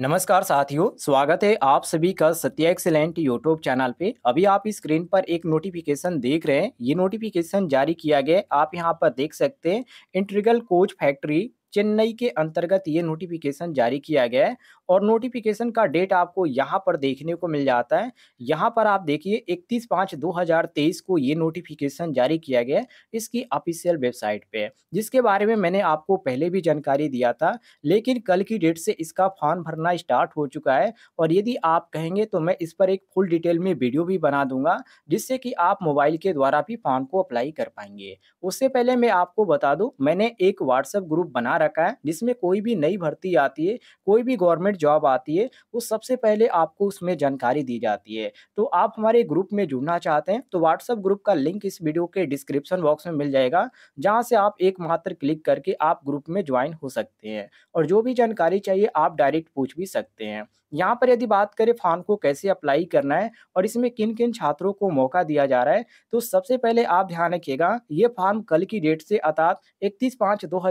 नमस्कार साथियों स्वागत है आप सभी का सत्या एक्सेलेंट यूट्यूब चैनल पे अभी आप स्क्रीन पर एक नोटिफिकेशन देख रहे हैं ये नोटिफिकेशन जारी किया गया आप यहाँ पर देख सकते हैं इंट्रीगल कोच फैक्ट्री चेन्नई के अंतर्गत ये नोटिफिकेशन जारी किया गया है और नोटिफिकेशन का डेट आपको यहाँ पर देखने को मिल जाता है यहाँ पर आप देखिए 31 पाँच 2023 को ये नोटिफिकेशन जारी किया गया है इसकी ऑफिशियल वेबसाइट पे जिसके बारे में मैंने आपको पहले भी जानकारी दिया था लेकिन कल की डेट से इसका फॉर्म भरना स्टार्ट हो चुका है और यदि आप कहेंगे तो मैं इस पर एक फुल डिटेल में वीडियो भी बना दूंगा जिससे कि आप मोबाइल के द्वारा भी फॉर्म को अप्लाई कर पाएंगे उससे पहले मैं आपको बता दूँ मैंने एक व्हाट्सएप ग्रुप बना बना रखा है जिसमें कोई भी नई भर्ती आती है कोई भी गवर्नमेंट जॉब आती है वो सबसे पहले आपको उसमें जानकारी दी जाती है तो आप हमारे ग्रुप में जुड़ना चाहते हैं तो व्हाट्सअप ग्रुप का लिंक इस वीडियो के डिस्क्रिप्शन बॉक्स में मिल जाएगा जहाँ से आप एक मात्र क्लिक करके आप ग्रुप में ज्वाइन हो सकते हैं और जो भी जानकारी चाहिए आप डायरेक्ट पूछ भी सकते हैं यहाँ पर यदि बात करें फॉर्म को कैसे अप्लाई करना है और इसमें किन किन छात्रों को मौका दिया जा रहा है तो सबसे पहले आप ध्यान रखिएगा ये फॉर्म कल की डेट से अर्थात इकतीस पाँच दो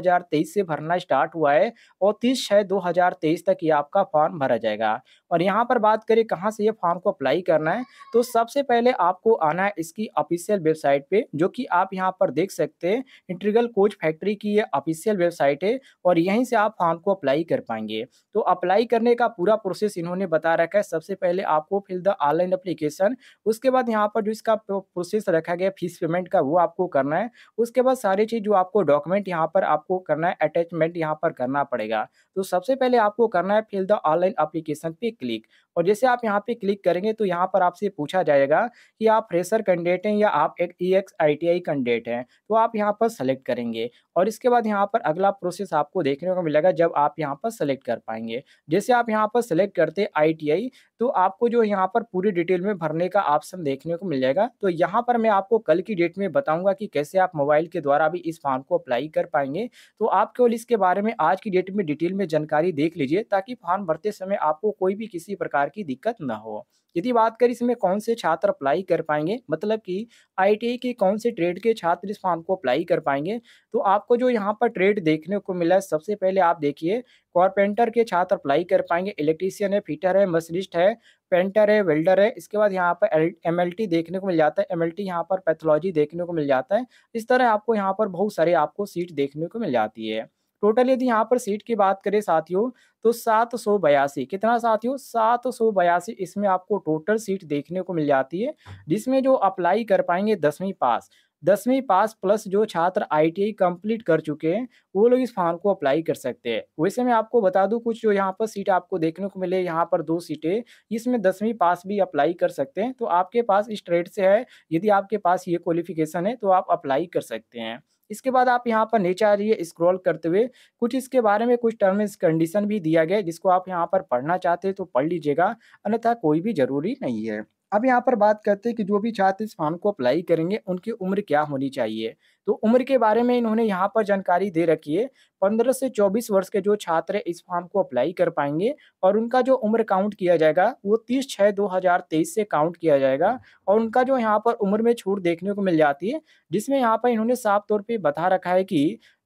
से भर भरना स्टार्ट हुआ है और तीस छः दो हज़ार तेईस तक ये आपका फॉर्म भरा जाएगा और यहाँ पर बात करें कहाँ से ये फॉर्म को अप्लाई करना है तो सबसे पहले आपको आना है इसकी ऑफिशियल वेबसाइट पे जो कि आप यहाँ पर देख सकते हैं इंट्रीगल कोच फैक्ट्री की ये ऑफिशियल वेबसाइट है और यहीं से आप फॉर्म को अप्लाई कर पाएंगे तो अप्लाई करने का पूरा प्रोसेस इन्होंने बता रखा है सबसे पहले आपको फिल द ऑनलाइन अप्लीकेशन उसके बाद यहाँ पर जो इसका प्रोसेस रखा गया फीस पेमेंट का वो आपको करना है उसके बाद सारी चीज़ जो आपको डॉक्यूमेंट यहाँ पर आपको करना है अटैच इन्वेस्टमेंट यहाँ पर करना पड़ेगा तो सबसे पहले आपको करना है फिल द ऑनलाइन अप्लीकेशन पे क्लिक और जैसे आप यहाँ पे क्लिक करेंगे तो यहाँ पर आपसे पूछा जाएगा कि आप फ्रेशर कैंडिडेट हैं या आप एक ex I T I candidate हैं तो आप यहाँ पर सेलेक्ट करेंगे और इसके बाद यहाँ पर अगला प्रोसेस आपको देखने को मिलेगा जब आप यहाँ पर सेलेक्ट कर पाएंगे जैसे आप यहाँ पर सेलेक्ट करते आई टी आई तो आपको जो यहाँ पर पूरी डिटेल में भरने का ऑप्शन देखने को मिल जाएगा तो यहाँ पर मैं आपको कल की डेट में बताऊंगा कि कैसे आप मोबाइल के द्वारा भी इस फॉर्म को अप्लाई कर पाएंगे तो आप केवल इसके बारे में आज की डेट में डिटेल में जानकारी देख लीजिए ताकि फॉर्म भरते समय आपको कोई भी किसी प्रकार प्रकार की दिक्कत ना हो यदि बात करें इसमें कौन से छात्र अप्लाई कर पाएंगे मतलब कि आईटीआई के कौन से ट्रेड के छात्र इस फॉर्म को अप्लाई कर पाएंगे तो आपको जो यहाँ पर ट्रेड देखने को मिला है सबसे पहले आप देखिए कॉरपेंटर के छात्र अप्लाई कर पाएंगे इलेक्ट्रीशियन है फिटर है मसलिस्ट है पेंटर है वेल्डर है इसके बाद यहाँ पर एम देखने को मिल जाता है एम एल पर पैथोलॉजी देखने को मिल जाता है इस तरह आपको यहाँ पर बहुत सारे आपको सीट देखने को मिल जाती है टोटल यदि यहाँ पर सीट की बात करें साथियों तो सात सौ बयासी कितना साथियों सात सौ बयासी इसमें आपको टोटल सीट देखने को मिल जाती है जिसमें जो अप्लाई कर पाएंगे दसवीं पास दसवीं पास प्लस जो छात्र आईटीआई कंप्लीट कर चुके हैं वो लोग इस फॉर्म को अप्लाई कर सकते हैं वैसे मैं आपको बता दूं कुछ जो यहाँ पर सीट आपको देखने को मिले यहाँ पर दो सीटें इसमें दसवीं पास भी अप्लाई कर सकते हैं तो आपके पास इस ट्रेड से है यदि आपके पास ये क्वालिफिकेशन है तो आप अप्लाई कर सकते हैं इसके बाद आप यहाँ पर नीचे आ जाइए स्क्रॉल करते हुए कुछ इसके बारे में कुछ टर्म एंड कंडीशन भी दिया गया जिसको आप यहाँ पर पढ़ना चाहते हैं तो पढ़ लीजिएगा अन्यथा कोई भी जरूरी नहीं है अब यहाँ पर बात करते हैं कि जो भी छात्र इस फॉर्म को अप्लाई करेंगे उनकी उम्र क्या होनी चाहिए तो उम्र के बारे में इन्होंने यहाँ पर जानकारी दे रखी है पंद्रह से चौबीस वर्ष के जो छात्र इस फॉर्म को अप्लाई कर पाएंगे और उनका जो उम्र काउंट किया जाएगा वो तीस छः दो हज़ार तेईस से काउंट किया जाएगा और उनका जो यहाँ पर उम्र में छूट देखने को मिल जाती है जिसमें यहाँ पर इन्होंने साफ तौर पर बता रखा है कि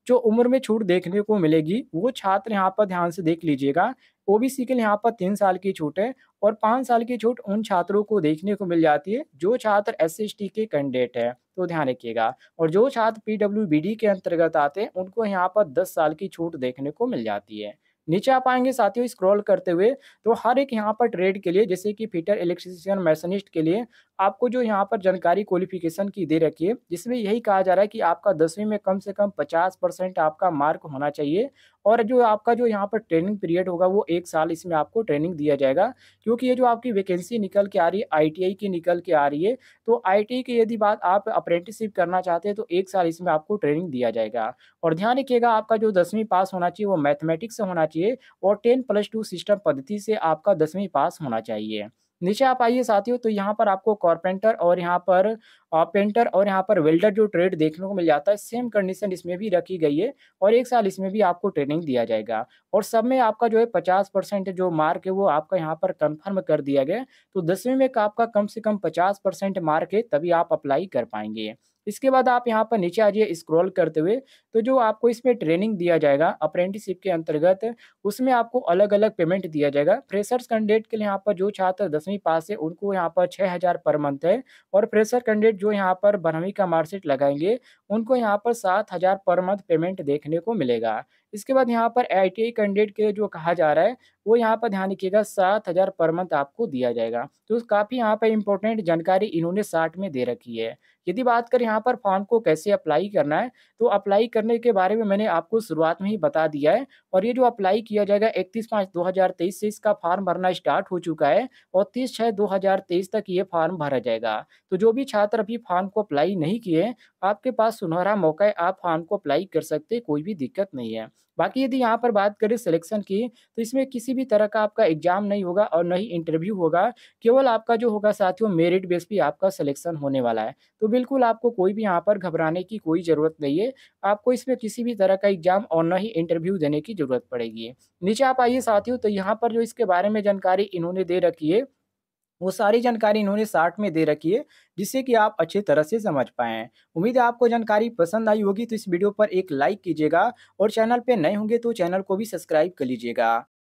जो उम्र में छूट देखने को मिलेगी वो छात्र यहाँ पर ध्यान से देख लीजिएगा ओबीसी के लिए यहाँ पर तीन साल की छूट है और पाँच साल की छूट उन छात्रों को देखने को मिल जाती है जो छात्र एस के कैंडिडेट है तो ध्यान रखिएगा और जो छात्र पीडब्ल्यू के अंतर्गत आते हैं उनको यहाँ पर दस साल की छूट देखने को मिल जाती है नीचे आप आएंगे साथियों स्क्रॉल करते हुए तो हर एक यहाँ पर ट्रेड के लिए जैसे कि फिटर इलेक्ट्रिशियन मैसनिस्ट के लिए आपको जो यहाँ पर जानकारी क्वालिफिकेशन की दे रखी है जिसमें यही कहा जा रहा है कि आपका दसवीं में कम से कम पचास परसेंट आपका मार्क होना चाहिए और जो आपका जो यहाँ पर ट्रेनिंग पीरियड होगा वो एक साल इसमें आपको ट्रेनिंग दिया जाएगा क्योंकि ये जो आपकी वैकेंसी निकल के आ रही है आई की निकल के आ रही है तो आई की यदि बात आप अप्रेंटिसशिप करना चाहते हैं तो एक साल इसमें आपको ट्रेनिंग दिया जाएगा और ध्यान रखिएगा आपका जो दसवीं पास होना चाहिए वो मैथमेटिक्स से होना चाहिए और टेन प्लस टू सिस्टम पद्धति से आपका दसवीं पास होना चाहिए नीचे आप आइए साथियों तो यहाँ पर आपको कॉरपेंटर और यहाँ पर पेंटर और यहाँ पर वेल्डर जो ट्रेड देखने को मिल जाता है सेम कंडीशन इसमें भी रखी गई है और एक साल इसमें भी आपको ट्रेनिंग दिया जाएगा और सब में आपका जो है पचास परसेंट जो मार्क है वो आपका यहाँ पर कंफर्म कर दिया गया तो दसवीं में आपका कम से कम पचास परसेंट मार्क है तभी आप अप्लाई कर पाएंगे इसके बाद आप यहाँ पर नीचे आ जाइए स्क्रॉल करते हुए तो जो आपको इसमें ट्रेनिंग दिया जाएगा अप्रेंटिसिप के अंतर्गत उसमें आपको अलग अलग पेमेंट दिया जाएगा फ्रेशर्स कैंडिडेट के लिए यहाँ पर जो छात्र दसवीं पास है उनको यहाँ पर छः हज़ार पर मंथ है और फ्रेशर कैंडिडेट जो यहाँ पर बारहवीं का मार्कशीट लगाएंगे उनको यहाँ पर सात हज़ार पर मंथ पेमेंट देखने को मिलेगा इसके बाद यहाँ पर आई टी कैंडिडेट के जो कहा जा रहा है वो यहाँ पर ध्यान रखिएगा सात हज़ार पर मंथ आपको दिया जाएगा तो काफ़ी यहाँ पर इंपॉर्टेंट जानकारी इन्होंने साठ में दे रखी है यदि बात करें यहाँ पर फॉर्म को कैसे अप्लाई करना है तो अप्लाई करने के बारे में मैंने आपको शुरुआत में ही बता दिया है और ये जो अप्लाई किया जाएगा इकतीस पाँच दो हज़ार तेईस से इसका फॉर्म भरना स्टार्ट हो चुका है और तीस छः दो हज़ार तेईस तक ये फॉर्म भरा जाएगा तो जो भी छात्र अभी फॉर्म को अप्लाई नहीं किए आपके पास सुनहरा मौका है आप फॉर्म को अप्लाई कर सकते कोई भी दिक्कत नहीं है बाकी यदि यहाँ पर बात करें सिलेक्शन की तो इसमें किसी भी तरह का आपका एग्जाम नहीं होगा और न ही इंटरव्यू होगा केवल आपका जो होगा साथियों मेरिट बेस पे आपका सिलेक्शन होने वाला है तो बिल्कुल आपको कोई भी यहाँ पर घबराने की कोई ज़रूरत नहीं है आपको इसमें किसी भी तरह का एग्जाम और न ही इंटरव्यू देने की ज़रूरत पड़ेगी नीचे आप आइए साथियों तो यहाँ पर जो इसके बारे में जानकारी इन्होंने दे रखी है वो सारी जानकारी इन्होंने शार्ट में दे रखी है जिससे कि आप अच्छे तरह से समझ पाएँ उम्मीद है आपको जानकारी पसंद आई होगी तो इस वीडियो पर एक लाइक कीजिएगा और चैनल पर नए होंगे तो चैनल को भी सब्सक्राइब कर लीजिएगा